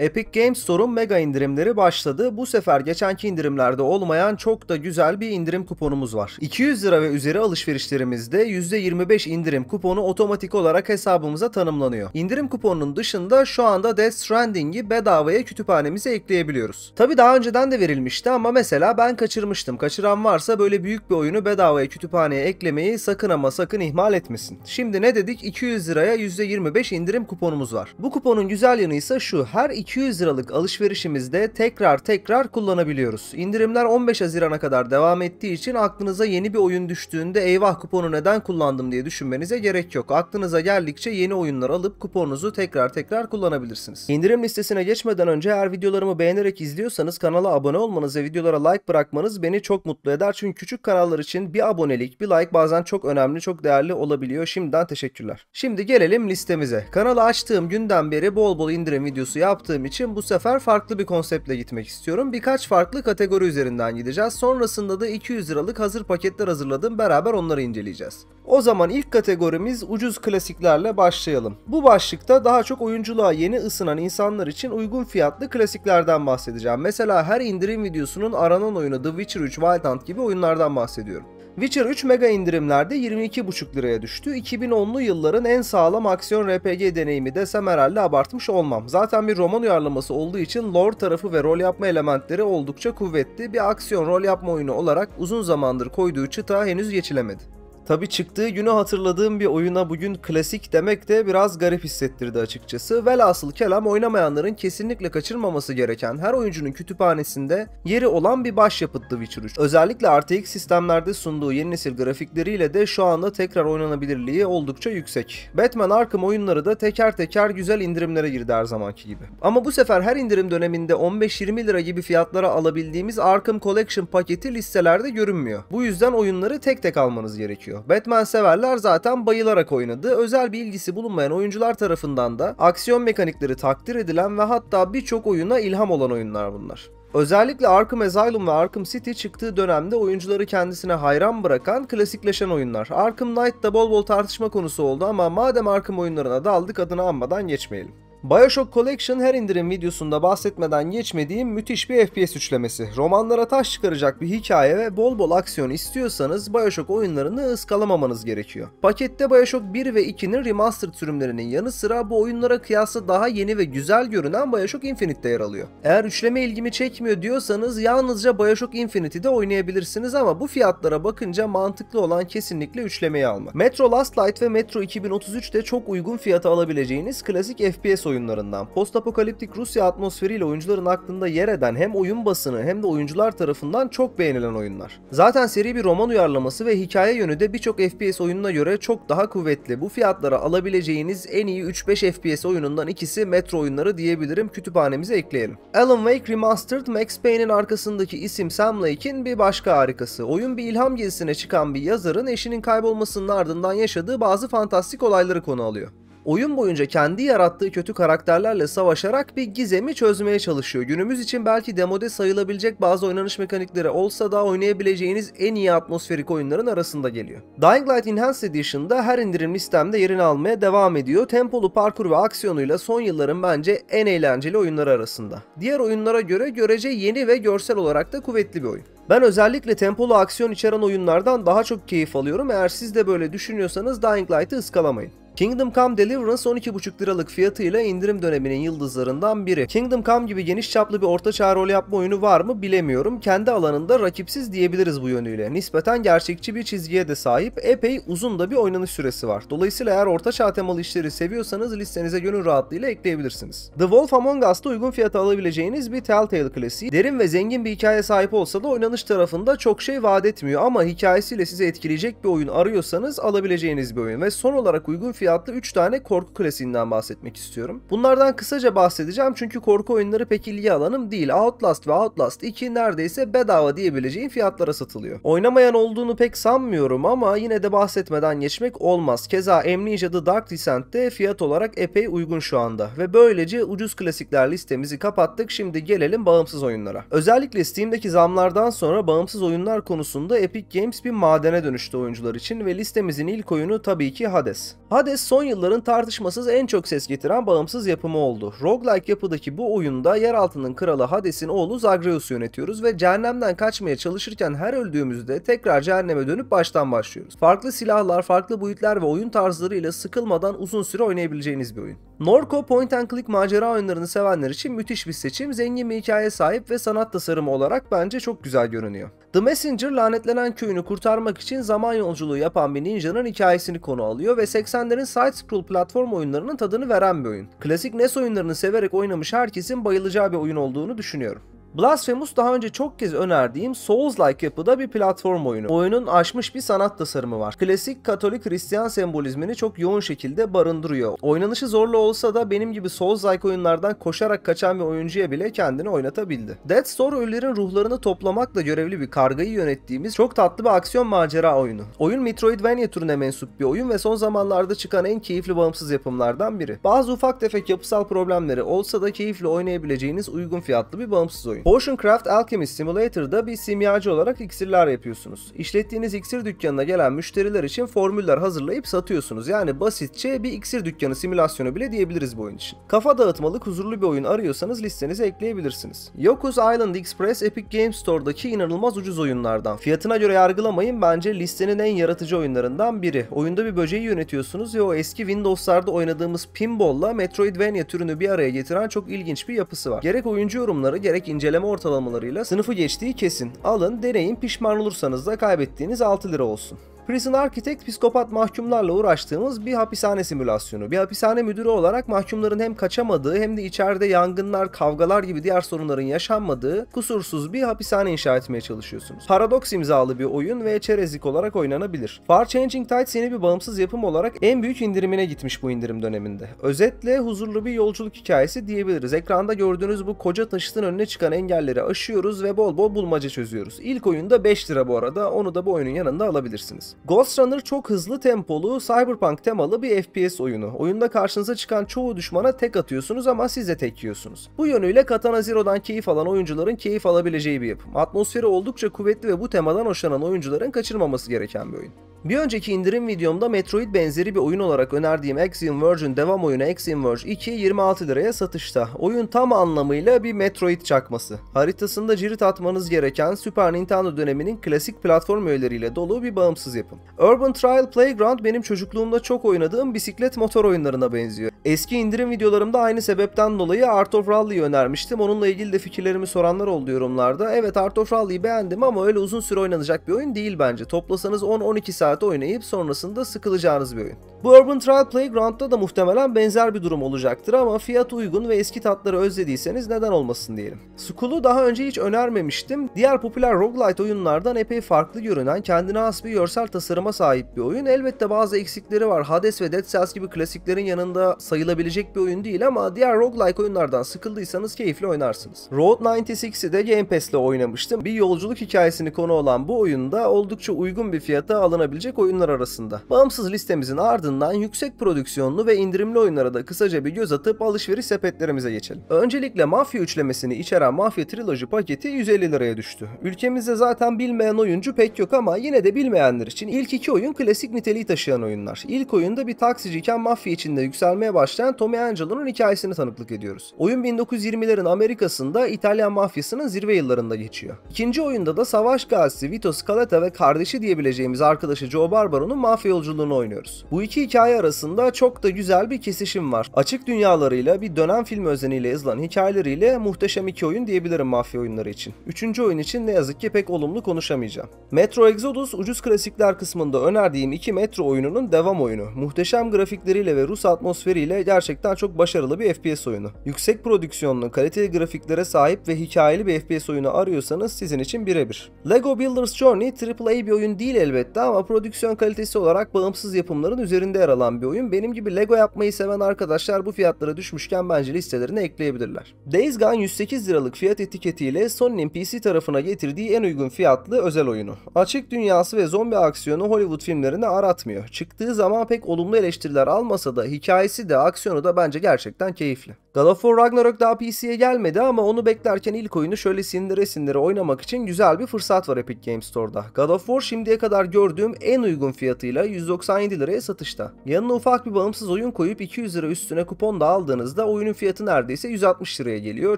Epic Games Store'un mega indirimleri başladı. Bu sefer geçenki indirimlerde olmayan çok da güzel bir indirim kuponumuz var. 200 lira ve üzeri alışverişlerimizde %25 indirim kuponu otomatik olarak hesabımıza tanımlanıyor. İndirim kuponunun dışında şu anda Death Stranding'i bedavaya kütüphanemize ekleyebiliyoruz. Tabi daha önceden de verilmişti ama mesela ben kaçırmıştım. Kaçıran varsa böyle büyük bir oyunu bedavaya kütüphaneye eklemeyi sakın ama sakın ihmal etmesin. Şimdi ne dedik? 200 liraya %25 indirim kuponumuz var. Bu kuponun güzel yanı ise şu. Her 200 liralık alışverişimizde tekrar tekrar kullanabiliyoruz. İndirimler 15 Haziran'a kadar devam ettiği için aklınıza yeni bir oyun düştüğünde eyvah kuponu neden kullandım diye düşünmenize gerek yok. Aklınıza geldikçe yeni oyunlar alıp kuponunuzu tekrar tekrar kullanabilirsiniz. İndirim listesine geçmeden önce eğer videolarımı beğenerek izliyorsanız kanala abone olmanız ve videolara like bırakmanız beni çok mutlu eder. Çünkü küçük kanallar için bir abonelik, bir like bazen çok önemli, çok değerli olabiliyor. Şimdiden teşekkürler. Şimdi gelelim listemize. Kanalı açtığım günden beri bol bol indirim videosu yaptığım yapamadığım için bu sefer farklı bir konseptle gitmek istiyorum. Birkaç farklı kategori üzerinden gideceğiz. Sonrasında da 200 liralık hazır paketler hazırladım. Beraber onları inceleyeceğiz. O zaman ilk kategorimiz ucuz klasiklerle başlayalım. Bu başlıkta daha çok oyunculuğa yeni ısınan insanlar için uygun fiyatlı klasiklerden bahsedeceğim. Mesela her indirim videosunun aranan oyunu The Witcher 3 Wild Hunt gibi oyunlardan bahsediyorum. Witcher 3 mega indirimlerde 22,5 liraya düştü. 2010'lu yılların en sağlam aksiyon RPG deneyimi desem herhalde abartmış olmam. Zaten bir roman uyarlaması olduğu için lore tarafı ve rol yapma elementleri oldukça kuvvetli. Bir aksiyon rol yapma oyunu olarak uzun zamandır koyduğu çıta henüz geçilemedi. Tabi çıktığı günü hatırladığım bir oyuna bugün klasik demek de biraz garip hissettirdi açıkçası. Velhasıl kelam oynamayanların kesinlikle kaçırmaması gereken her oyuncunun kütüphanesinde yeri olan bir başyapıttı Witcher 3. Özellikle RTX sistemlerde sunduğu yeni nesil grafikleriyle de şu anda tekrar oynanabilirliği oldukça yüksek. Batman Arkham oyunları da teker teker güzel indirimlere girdi her zamanki gibi. Ama bu sefer her indirim döneminde 15-20 lira gibi fiyatlara alabildiğimiz Arkham Collection paketi listelerde görünmüyor. Bu yüzden oyunları tek tek almanız gerekiyor geliyor. Batman severler zaten bayılarak oynadı. Özel bir ilgisi bulunmayan oyuncular tarafından da aksiyon mekanikleri takdir edilen ve hatta birçok oyuna ilham olan oyunlar bunlar. Özellikle Arkham Asylum ve Arkham City çıktığı dönemde oyuncuları kendisine hayran bırakan klasikleşen oyunlar. Arkham Knight da bol bol tartışma konusu oldu ama madem Arkham oyunlarına daldık adını anmadan geçmeyelim. Bioshock Collection her indirim videosunda bahsetmeden geçmediğim müthiş bir FPS üçlemesi. Romanlara taş çıkaracak bir hikaye ve bol bol aksiyon istiyorsanız Bioshock oyunlarını ıskalamamanız gerekiyor. Pakette Bioshock 1 ve 2'nin remastered sürümlerinin yanı sıra bu oyunlara kıyasla daha yeni ve güzel görünen Bioshock de yer alıyor. Eğer üçleme ilgimi çekmiyor diyorsanız yalnızca Bioshock Infinity'de oynayabilirsiniz ama bu fiyatlara bakınca mantıklı olan kesinlikle üçlemeyi almak. Metro Last Light ve Metro 2033 de çok uygun fiyata alabileceğiniz klasik FPS oyunları oyunlarından postapokaliptik Rusya atmosferiyle oyuncuların aklında yer eden hem oyun basını hem de oyuncular tarafından çok beğenilen oyunlar. Zaten seri bir roman uyarlaması ve hikaye yönü de birçok FPS oyununa göre çok daha kuvvetli. Bu fiyatlara alabileceğiniz en iyi 3-5 FPS oyunundan ikisi Metro oyunları diyebilirim kütüphanemize ekleyelim. Alan Wake Remastered Max Payne'in arkasındaki isim Sam Lake'in bir başka harikası. Oyun bir ilham gezisine çıkan bir yazarın eşinin kaybolmasının ardından yaşadığı bazı fantastik olayları konu alıyor oyun boyunca kendi yarattığı kötü karakterlerle savaşarak bir gizemi çözmeye çalışıyor. Günümüz için belki demode sayılabilecek bazı oynanış mekanikleri olsa da oynayabileceğiniz en iyi atmosferik oyunların arasında geliyor. Dying Light Enhanced Edition'da her indirim listemde yerini almaya devam ediyor. Tempolu parkur ve aksiyonuyla son yılların bence en eğlenceli oyunları arasında. Diğer oyunlara göre görece yeni ve görsel olarak da kuvvetli bir oyun. Ben özellikle tempolu aksiyon içeren oyunlardan daha çok keyif alıyorum. Eğer siz de böyle düşünüyorsanız Dying Light'ı ıskalamayın. Kingdom Come Deliverance 12,5 liralık fiyatıyla indirim döneminin yıldızlarından biri. Kingdom Come gibi geniş çaplı bir orta çağ rol yapma oyunu var mı bilemiyorum. Kendi alanında rakipsiz diyebiliriz bu yönüyle. Nispeten gerçekçi bir çizgiye de sahip, epey uzun da bir oynanış süresi var. Dolayısıyla eğer orta çağ temalı işleri seviyorsanız listenize gönül rahatlığıyla ekleyebilirsiniz. The Wolf Among Us'ta uygun fiyata alabileceğiniz bir Telltale klasiği. Derin ve zengin bir hikaye sahip olsa da oynanış tarafında çok şey vaat etmiyor ama hikayesiyle sizi etkileyecek bir oyun arıyorsanız alabileceğiniz bir oyun ve son olarak uygun fiyata fiyatlı 3 tane korku klasiğinden bahsetmek istiyorum. Bunlardan kısaca bahsedeceğim çünkü korku oyunları pek ilgi alanım değil. Outlast ve Outlast 2 neredeyse bedava diyebileceğim fiyatlara satılıyor. Oynamayan olduğunu pek sanmıyorum ama yine de bahsetmeden geçmek olmaz. Keza Amnesia The Dark Descent de fiyat olarak epey uygun şu anda. Ve böylece ucuz klasikler listemizi kapattık. Şimdi gelelim bağımsız oyunlara. Özellikle Steam'deki zamlardan sonra bağımsız oyunlar konusunda Epic Games bir madene dönüştü oyuncular için ve listemizin ilk oyunu tabii ki Hades. Hades son yılların tartışmasız en çok ses getiren bağımsız yapımı oldu. Roguelike yapıdaki bu oyunda yeraltının kralı Hades'in oğlu Zagreus'u yönetiyoruz ve cehennemden kaçmaya çalışırken her öldüğümüzde tekrar cehenneme dönüp baştan başlıyoruz. Farklı silahlar, farklı boyutlar ve oyun tarzlarıyla sıkılmadan uzun süre oynayabileceğiniz bir oyun. Norco point and click macera oyunlarını sevenler için müthiş bir seçim, zengin bir hikaye sahip ve sanat tasarımı olarak bence çok güzel görünüyor. The Messenger lanetlenen köyünü kurtarmak için zaman yolculuğu yapan bir ninjanın hikayesini konu alıyor ve 80'lerin side-scroll platform oyunlarının tadını veren bir oyun. Klasik NES oyunlarını severek oynamış herkesin bayılacağı bir oyun olduğunu düşünüyorum. Blasphemous daha önce çok kez önerdiğim Souls-like yapıda bir platform oyunu. Oyunun aşmış bir sanat tasarımı var. Klasik Katolik Hristiyan sembolizmini çok yoğun şekilde barındırıyor. Oynanışı zorlu olsa da benim gibi Souls-like oyunlardan koşarak kaçan bir oyuncuya bile kendini oynatabildi. Dead Store ölülerin ruhlarını toplamakla görevli bir kargayı yönettiğimiz çok tatlı bir aksiyon macera oyunu. Oyun Metroidvania türüne mensup bir oyun ve son zamanlarda çıkan en keyifli bağımsız yapımlardan biri. Bazı ufak tefek yapısal problemleri olsa da keyifli oynayabileceğiniz uygun fiyatlı bir bağımsız oyun. Potioncraft Alchemy Simulator'da bir simyacı olarak iksirler yapıyorsunuz. İşlettiğiniz iksir dükkanına gelen müşteriler için formüller hazırlayıp satıyorsunuz. Yani basitçe bir iksir dükkanı simülasyonu bile diyebiliriz bu oyun için. Kafa dağıtmalık huzurlu bir oyun arıyorsanız listenize ekleyebilirsiniz. Yoku's Island Express Epic Games Store'daki inanılmaz ucuz oyunlardan. Fiyatına göre yargılamayın bence listenin en yaratıcı oyunlarından biri. Oyunda bir böceği yönetiyorsunuz ve o eski Windows'larda oynadığımız pinball'la Metroidvania türünü bir araya getiren çok ilginç bir yapısı var. Gerek oyuncu yorumları gerek inceleme güncelleme ortalamalarıyla sınıfı geçtiği kesin. Alın, deneyin, pişman olursanız da kaybettiğiniz 6 lira olsun. Prison Architect psikopat mahkumlarla uğraştığımız bir hapishane simülasyonu. Bir hapishane müdürü olarak mahkumların hem kaçamadığı hem de içeride yangınlar, kavgalar gibi diğer sorunların yaşanmadığı kusursuz bir hapishane inşa etmeye çalışıyorsunuz. Paradoks imzalı bir oyun ve çerezlik olarak oynanabilir. Far Changing Tides yeni bir bağımsız yapım olarak en büyük indirimine gitmiş bu indirim döneminde. Özetle huzurlu bir yolculuk hikayesi diyebiliriz. Ekranda gördüğünüz bu koca taşıtın önüne çıkan engelleri aşıyoruz ve bol bol bulmaca çözüyoruz. İlk oyunda 5 lira bu arada onu da bu oyunun yanında alabilirsiniz. Ghost Runner çok hızlı tempolu, cyberpunk temalı bir FPS oyunu. Oyunda karşınıza çıkan çoğu düşmana tek atıyorsunuz ama siz de tek yiyorsunuz. Bu yönüyle Katana Zero'dan keyif alan oyuncuların keyif alabileceği bir yapım. Atmosferi oldukça kuvvetli ve bu temadan hoşlanan oyuncuların kaçırmaması gereken bir oyun. Bir önceki indirim videomda Metroid benzeri bir oyun olarak önerdiğim Axiom Verge'ün devam oyunu Axiom Verge 2 26 liraya satışta. Oyun tam anlamıyla bir Metroid çakması. Haritasında cirit atmanız gereken Super Nintendo döneminin klasik platform öğeleriyle dolu bir bağımsız yapım. Urban Trial Playground benim çocukluğumda çok oynadığım bisiklet motor oyunlarına benziyor. Eski indirim videolarımda aynı sebepten dolayı Art of Rally'yi önermiştim. Onunla ilgili de fikirlerimi soranlar oldu yorumlarda. Evet Art of Rally'yi beğendim ama öyle uzun süre oynanacak bir oyun değil bence. Toplasanız 10-12 saat saat oynayıp sonrasında sıkılacağınız bir oyun. Bu Urban Trial Playground'da da muhtemelen benzer bir durum olacaktır ama fiyat uygun ve eski tatları özlediyseniz neden olmasın diyelim. Skull'u daha önce hiç önermemiştim. Diğer popüler roguelite oyunlardan epey farklı görünen, kendine has bir görsel tasarıma sahip bir oyun. Elbette bazı eksikleri var. Hades ve Dead Cells gibi klasiklerin yanında sayılabilecek bir oyun değil ama diğer roguelike oyunlardan sıkıldıysanız keyifli oynarsınız. Road 96'i de Game Pass'le oynamıştım. Bir yolculuk hikayesini konu olan bu oyunda oldukça uygun bir fiyata alınabilecek gelecek oyunlar arasında. Bağımsız listemizin ardından yüksek prodüksiyonlu ve indirimli oyunlara da kısaca bir göz atıp alışveriş sepetlerimize geçelim. Öncelikle Mafya üçlemesini içeren Mafya Trilogy paketi 150 liraya düştü. Ülkemizde zaten bilmeyen oyuncu pek yok ama yine de bilmeyenler için ilk iki oyun klasik niteliği taşıyan oyunlar. İlk oyunda bir taksiciyken mafya içinde yükselmeye başlayan Tommy Angelo'nun hikayesini tanıklık ediyoruz. Oyun 1920'lerin Amerika'sında İtalyan mafyasının zirve yıllarında geçiyor. İkinci oyunda da savaş gazisi Vito Scaletta ve kardeşi diyebileceğimiz arkadaşı yönetici Joe Barbaro'nun mafya yolculuğunu oynuyoruz. Bu iki hikaye arasında çok da güzel bir kesişim var. Açık dünyalarıyla bir dönem film özeniyle yazılan hikayeleriyle muhteşem iki oyun diyebilirim mafya oyunları için. Üçüncü oyun için ne yazık ki pek olumlu konuşamayacağım. Metro Exodus ucuz klasikler kısmında önerdiğim iki Metro oyununun devam oyunu. Muhteşem grafikleriyle ve Rus atmosferiyle gerçekten çok başarılı bir FPS oyunu. Yüksek prodüksiyonlu, kaliteli grafiklere sahip ve hikayeli bir FPS oyunu arıyorsanız sizin için birebir. Lego Builders Journey AAA bir oyun değil elbette ama prodüksiyon kalitesi olarak bağımsız yapımların üzerinde yer alan bir oyun. Benim gibi Lego yapmayı seven arkadaşlar bu fiyatlara düşmüşken bence listelerine ekleyebilirler. Days Gone 108 liralık fiyat etiketiyle Sony'nin PC tarafına getirdiği en uygun fiyatlı özel oyunu. Açık dünyası ve zombi aksiyonu Hollywood filmlerini aratmıyor. Çıktığı zaman pek olumlu eleştiriler almasa da hikayesi de aksiyonu da bence gerçekten keyifli. God of War Ragnarok daha PC'ye gelmedi ama onu beklerken ilk oyunu şöyle sindire sindire oynamak için güzel bir fırsat var Epic Games Store'da. God of War şimdiye kadar gördüğüm en uygun fiyatıyla 197 liraya satışta. Yanına ufak bir bağımsız oyun koyup 200 lira üstüne kupon da aldığınızda oyunun fiyatı neredeyse 160 liraya geliyor.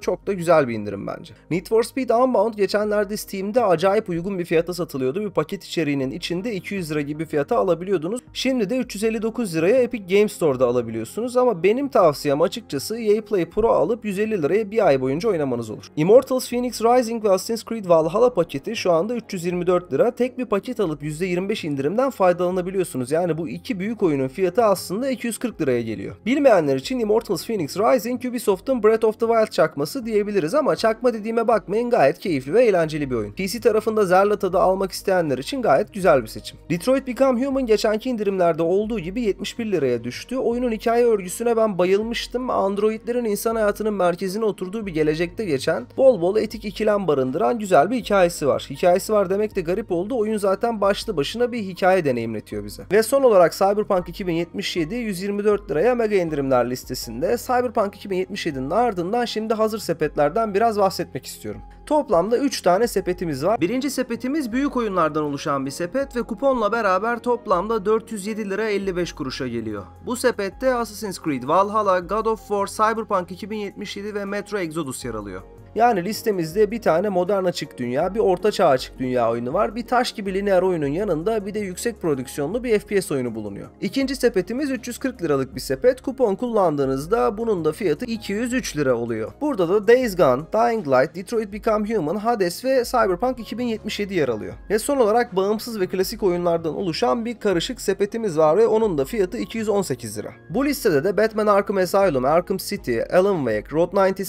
Çok da güzel bir indirim bence. Need for Speed Unbound geçenlerde Steam'de acayip uygun bir fiyata satılıyordu. Bir paket içeriğinin içinde 200 lira gibi fiyata alabiliyordunuz. Şimdi de 359 liraya Epic Games Store'da alabiliyorsunuz ama benim tavsiyem açıkçası EA Play Pro alıp 150 liraya bir ay boyunca oynamanız olur. Immortals Phoenix Rising ve Assassin's Creed Valhalla paketi şu anda 324 lira. Tek bir paket alıp %25 indirim indirimden faydalanabiliyorsunuz. Yani bu iki büyük oyunun fiyatı aslında 240 liraya geliyor. Bilmeyenler için Immortals Phoenix Rising Ubisoft'un Breath of the Wild çakması diyebiliriz ama çakma dediğime bakmayın gayet keyifli ve eğlenceli bir oyun. PC tarafında Zerla tadı almak isteyenler için gayet güzel bir seçim. Detroit Become Human geçenki indirimlerde olduğu gibi 71 liraya düştü. Oyunun hikaye örgüsüne ben bayılmıştım. Androidlerin insan hayatının merkezine oturduğu bir gelecekte geçen bol bol etik ikilem barındıran güzel bir hikayesi var. Hikayesi var demek de garip oldu. Oyun zaten başlı başına bir hikaye deneyimletiyor bize. Ve son olarak Cyberpunk 2077 124 liraya mega indirimler listesinde Cyberpunk 2077'nin ardından şimdi hazır sepetlerden biraz bahsetmek istiyorum. Toplamda 3 tane sepetimiz var. Birinci sepetimiz büyük oyunlardan oluşan bir sepet ve kuponla beraber toplamda 407 lira 55 kuruşa geliyor. Bu sepette Assassin's Creed, Valhalla, God of War, Cyberpunk 2077 ve Metro Exodus yer alıyor. Yani listemizde bir tane modern açık dünya, bir orta çağ açık dünya oyunu var, bir taş gibi lineer oyunun yanında bir de yüksek prodüksiyonlu bir FPS oyunu bulunuyor. İkinci sepetimiz 340 liralık bir sepet. Kupon kullandığınızda bunun da fiyatı 203 lira oluyor. Burada da Days Gone, Dying Light, Detroit Become Human, Hades ve Cyberpunk 2077 yer alıyor. Ve son olarak bağımsız ve klasik oyunlardan oluşan bir karışık sepetimiz var ve onun da fiyatı 218 lira. Bu listede de Batman Arkham Asylum, Arkham City, Alan Wake, Road 96,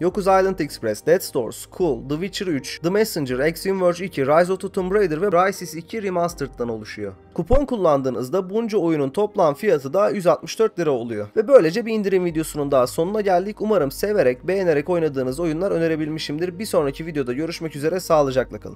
Yokuz Island Express, Princess, Dead Stores, Cool, The Witcher 3, The Messenger, Axiom Verge 2, Rise of the Tomb Raider ve Crysis 2 Remastered'dan oluşuyor. Kupon kullandığınızda bunca oyunun toplam fiyatı da 164 lira oluyor. Ve böylece bir indirim videosunun daha sonuna geldik. Umarım severek, beğenerek oynadığınız oyunlar önerebilmişimdir. Bir sonraki videoda görüşmek üzere, sağlıcakla kalın.